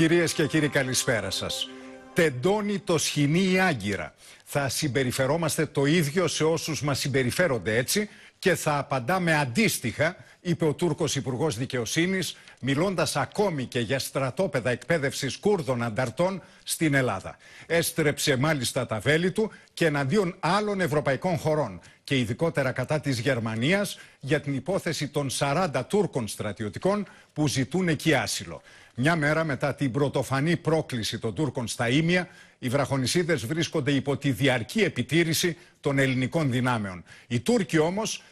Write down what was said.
Κυρίες και κύριοι καλησπέρα σας. Τεντώνει το σχοινί η Άγκυρα. Θα συμπεριφερόμαστε το ίδιο σε όσους μας συμπεριφέρονται έτσι και θα απαντάμε αντίστοιχα, είπε ο Τούρκος Υπουργός Δικαιοσύνης, μιλώντας ακόμη και για στρατόπεδα εκπαίδευσης Κούρδων ανταρτών στην Ελλάδα. Έστρεψε μάλιστα τα βέλη του και εναντίον άλλων ευρωπαϊκών χωρών και ειδικότερα κατά της Γερμανίας για την υπόθεση των 40 Τούρκων στρατιωτικών που ζητούν εκεί άσυλο. Μια μέρα μετά την πρωτοφανή πρόκληση των Τούρκων στα Ήμια, οι βραχονισίδες βρίσκονται υπό τη διαρκή επιτήρηση των ελληνικών δυνάμεων. Οι Τούρκοι όμως